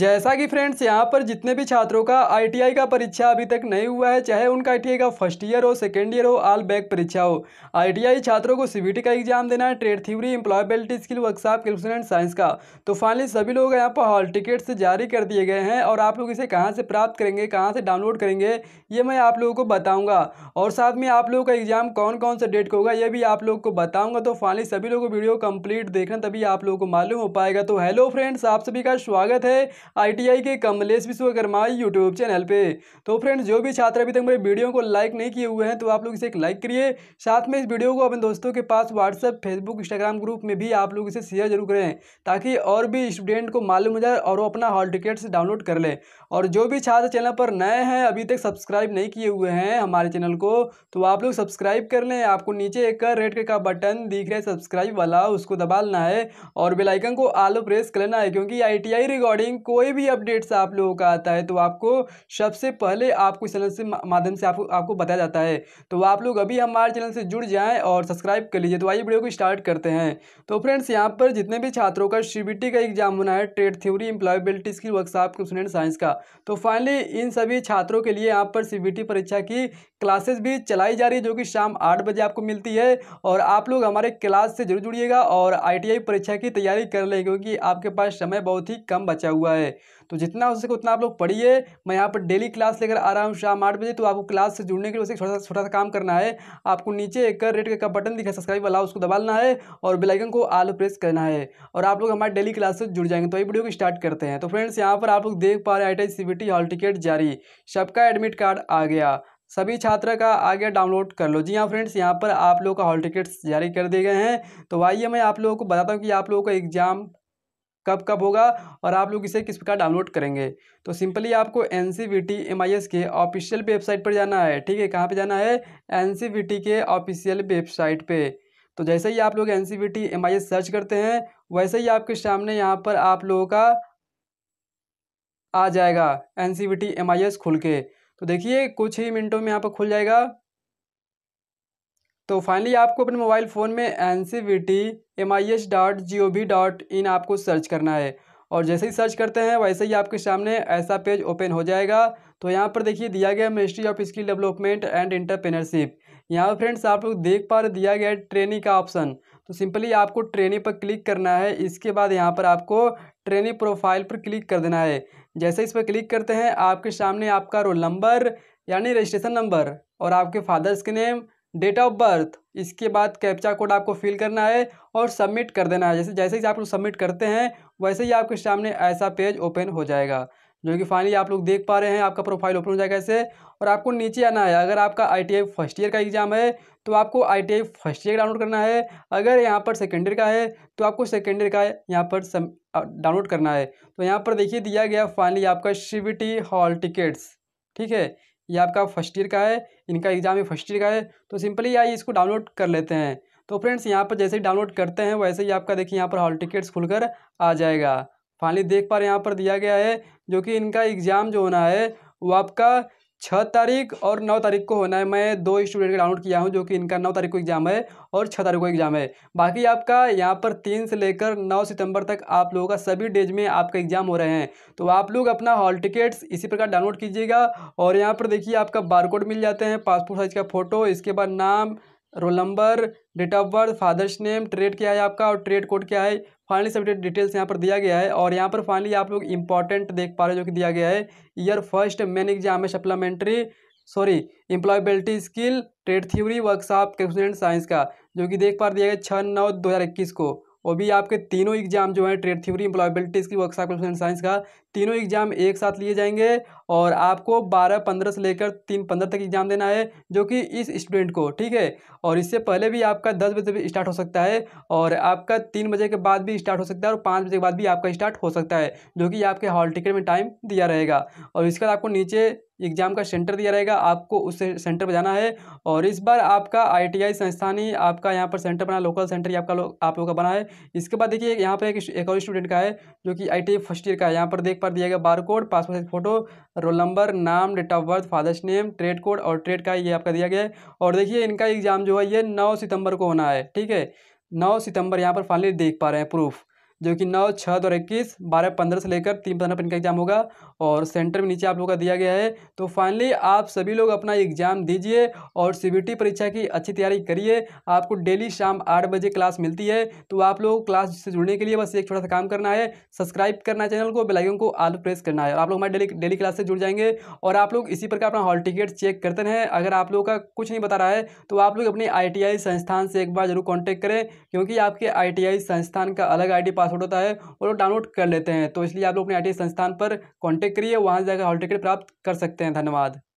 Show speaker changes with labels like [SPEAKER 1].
[SPEAKER 1] जैसा कि फ्रेंड्स यहाँ पर जितने भी छात्रों का आईटीआई का परीक्षा अभी तक नहीं हुआ है चाहे उनका आईटीआई का फर्स्ट ईयर हो सेकेंड ईयर हो आल बैक परीक्षा हो आईटीआई छात्रों को सीबीटी का एग्जाम देना है trade theory employability skill workshop calculation and science का तो फाइनली सभी लोग यहाँ पर हॉल टिकट्स जारी कर दिए गए हैं और आप लोग इसे कहाँ से प्राप्त करेंगे कहाँ से डाउनलोड करेंगे ये मैं आप लोगों को बताऊँगा और साथ में आप लोगों का एग्जाम कौन कौन से डेट का होगा ये भी आप लोग को बताऊँगा तो फाइनली सभी लोग को वीडियो कम्प्लीट देखना तभी आप लोगों को मालूम हो पाएगा तो हेलो फ्रेंड्स आप सभी का स्वागत है आईटीआई के कमलेश विश्वकर्मा यूट्यूब चैनल पे तो फ्रेंड्स जो भी छात्र अभी तक मेरे वीडियो को लाइक नहीं किए हुए हैं तो आप लोग इसे एक लाइक करिए साथ में इस वीडियो को अपने दोस्तों के पास व्हाट्सअप फेसबुक इंस्टाग्राम ग्रुप में भी आप लोग इसे शेयर जरूर करें ताकि और भी स्टूडेंट को मालूम हो जाए और वो अपना हॉल टिकट्स डाउनलोड कर लें और जो भी छात्र चैनल पर नए हैं अभी तक सब्सक्राइब नहीं किए हुए हैं हमारे चैनल को तो आप लोग सब्सक्राइब कर लें आपको नीचे एक रेड का बटन दिख रहा है सब्सक्राइब वाला उसको दबालना है और बेलाइकन को आलो प्रेस कर लेना है क्योंकि आई टी को कोई भी अपडेट्स आप लोगों का आता है तो आपको सबसे पहले आपको इस चैनल से माध्यम से आपको आपको बताया जाता है तो आप लोग अभी हमारे चैनल से जुड़ जाएँ और सब्सक्राइब कर लीजिए तो आइए वीडियो को स्टार्ट करते हैं तो फ्रेंड्स यहाँ पर जितने भी छात्रों का सी का एग्जाम होना है trade theory employability skill workshop consultant science का तो फाइनली इन सभी छात्रों के लिए यहाँ पर सी परीक्षा की क्लासेस भी चलाई जा रही है जो कि शाम आठ बजे आपको मिलती है और आप लोग हमारे क्लास से जरूर जुड़िएगा और आई परीक्षा की तैयारी कर लेंगे क्योंकि आपके पास समय बहुत ही कम बचा हुआ है है तो जितना हो सके उतना आप लोग पढ़िए मैं यहाँ पर डेली क्लास लेकर आ रहा हूँ शाम आठ बजे तो आपको क्लास से जुड़ने के लिए छोटा सा छोटा सा काम करना है आपको नीचे एक रेड का बटन दिखा सब्सक्राइब वाला उसको दबाना है और बेलाइकन को आल प्रेस करना है और आप लोग हमारे डेली क्लास से जुड़ जाएंगे तो ये वीडियो को स्टार्ट करते हैं तो फ्रेंड्स यहाँ पर आप लोग देख पा रहे हैं आई टी हॉल टिकट जारी सबका एडमिट कार्ड आ गया सभी छात्र का आगे डाउनलोड कर लो जी हाँ फ्रेंड्स यहाँ पर आप लोगों का हॉल टिकट्स जारी कर दिए गए हैं तो आइए मैं आप लोगों को बताता हूँ कि आप लोगों का एग्ज़ाम कब कब होगा और आप लोग इसे किस प्रकार डाउनलोड करेंगे तो सिंपली आपको एन सी के ऑफिशियल वेबसाइट पर जाना है ठीक है कहाँ पर जाना है एन के ऑफिशियल वेबसाइट पर तो जैसे ही आप लोग एन सी सर्च करते हैं वैसे ही आपके सामने यहाँ पर आप लोगों का आ जाएगा एन सी खुल के तो देखिए कुछ ही मिनटों में यहाँ पर खुल जाएगा तो फाइनली आपको अपने मोबाइल फ़ोन में N C V T M I H dot G O V dot in आपको सर्च करना है और जैसे ही सर्च करते हैं वैसे ही आपके सामने ऐसा पेज ओपन हो जाएगा तो यहाँ पर देखिए दिया गया ministry of skill development and entrepreneurship यहाँ पर फ्रेंड्स आप लोग देख पा रहे दिया गया ट्रेनिंग ट्रेनी का ऑप्शन तो सिंपली आपको ट्रेनी पर क्लिक करना है इसके बाद यहाँ पर आपको ट्रेनी प्रोफाइल पर क्लिक कर देना है जैसे इस पर क्लिक करते हैं आपके सामने आपका रोल नंबर यानी रजिस्ट्रेशन नंबर और आपके फादर्स के नेम डेट ऑफ बर्थ इसके बाद कैप्चा कोड आपको फिल करना है और सबमिट कर देना है जैसे जैसे ही आप लोग सबमिट करते हैं वैसे ही आपके सामने ऐसा पेज ओपन हो जाएगा जो कि फाइनली आप लोग देख पा रहे हैं आपका प्रोफाइल ओपन हो जाएगा ऐसे और आपको नीचे आना है अगर आपका आई फर्स्ट ईयर का एग्ज़ाम है तो आपको आई फर्स्ट ईयर डाउनलोड करना है अगर यहाँ पर सेकेंड ईयर का है तो आपको सेकेंड ईयर का यहाँ पर डाउनलोड uh, करना है तो यहाँ पर देखिए दिया गया फाइनली आपका सी हॉल टिकट्स ठीक है ये आपका फर्स्ट ईयर का है इनका एग्ज़ाम ये फर्स्ट ईयर का है तो सिंपली आइए इसको डाउनलोड कर लेते हैं तो फ्रेंड्स यहाँ पर जैसे ही डाउनलोड करते हैं वैसे ही आपका देखिए यहाँ पर हॉल टिकट्स खुलकर आ जाएगा फाइनली देख पा रहे यहाँ पर दिया गया है जो कि इनका एग्ज़ाम जो होना है वो आपका छः तारीख और नौ तारीख को होना है मैं दो स्टूडेंट का डाउनलोड किया हूँ जो कि इनका नौ तारीख को एग्ज़ाम है और छः तारीख को एग्ज़ाम है बाकी आपका यहाँ पर तीन से लेकर नौ सितंबर तक आप लोगों का सभी डेज में आपका एग्ज़ाम हो रहे हैं तो आप लोग अपना हॉल टिकट्स इसी प्रकार डाउनलोड कीजिएगा और यहाँ पर देखिए आपका बारकोड मिल जाते हैं पासपोर्ट साइज़ का फ़ोटो इसके बाद नाम roll number date of birth father's name trade क्या है आपका और ट्रेड कोड क्या है फाइनली सब डिटेल्स यहाँ पर दिया गया है और यहाँ पर फाइनली आप लोग इंपॉर्टेंट देख पा रहे हो जो कि दिया गया है ईयर फर्स्ट मेन एग्जाम है supplementary sorry employability skill trade theory workshop calculation science का जो कि देख पा दिया गया छः नौ दो हज़ार इक्कीस को वो भी आपके तीनों एग्जाम जो है trade theory employability skill workshop calculation science का तीनों एग्ज़ाम एक साथ लिए जाएंगे और आपको बारह पंद्रह से लेकर तीन पंद्रह तक एग्ज़ाम देना है जो कि इस स्टूडेंट को ठीक है और इससे पहले भी आपका दस बजे भी स्टार्ट हो सकता है और आपका तीन बजे के बाद भी स्टार्ट हो सकता है और पाँच बजे के बाद भी आपका स्टार्ट हो सकता है जो कि आपके हॉल टिकट में टाइम दिया रहेगा और इसके बाद आपको नीचे एग्ज़ाम का सेंटर दिया रहेगा आपको उस सेंटर पर जाना है और इस बार आपका आईटीआई संस्थान ही आपका यहाँ पर सेंटर बना लोकल सेंटर ही आपका लो, आप लोगों का बना है इसके बाद देखिए यहाँ पर एक, एक और स्टूडेंट का है जो कि आई फर्स्ट ईयर का है यहाँ पर देख पर दिया गया bar code passport size photo roll number नाम date of birth father's name trade code और ट्रेड का ये आपका दिया गया है और देखिए इनका एग्ज़ाम जो है ये नौ सितंबर को होना है ठीक है नौ सितंबर यहाँ पर फाइनली देख पा रहे हैं प्रूफ जो कि नौ छः दो इक्कीस बारह पंद्रह से लेकर तीन पंद्रह पिन इनका एग्जाम होगा और सेंटर में नीचे आप लोगों का दिया गया है तो फाइनली आप सभी लोग अपना एग्जाम दीजिए और सी परीक्षा की अच्छी तैयारी करिए आपको डेली शाम आठ बजे क्लास मिलती है तो आप लोग क्लास से जुड़ने के लिए बस एक छोटा सा काम करना है सब्सक्राइब करना है चैनल को बेलाइकन को आल प्रेस करना है और आप लोग हमारे डेली डेली क्लास से जुड़ जाएंगे और आप लोग इसी प्रकार अपना हॉल टिकट चेक करते रहें अगर आप लोगों का कुछ नहीं बता रहा है तो आप लोग अपने आई संस्थान से एक बार जरूर कॉन्टैक्ट करें क्योंकि आपके आई संस्थान का अलग आई पास पासवर्ड होता है और वो डाउनलोड कर लेते हैं तो इसलिए आप लोग अपने आई संस्थान पर कॉन्टेक्ट करिए वहाँ से जाकर हॉल टिकट प्राप्त कर सकते हैं धन्यवाद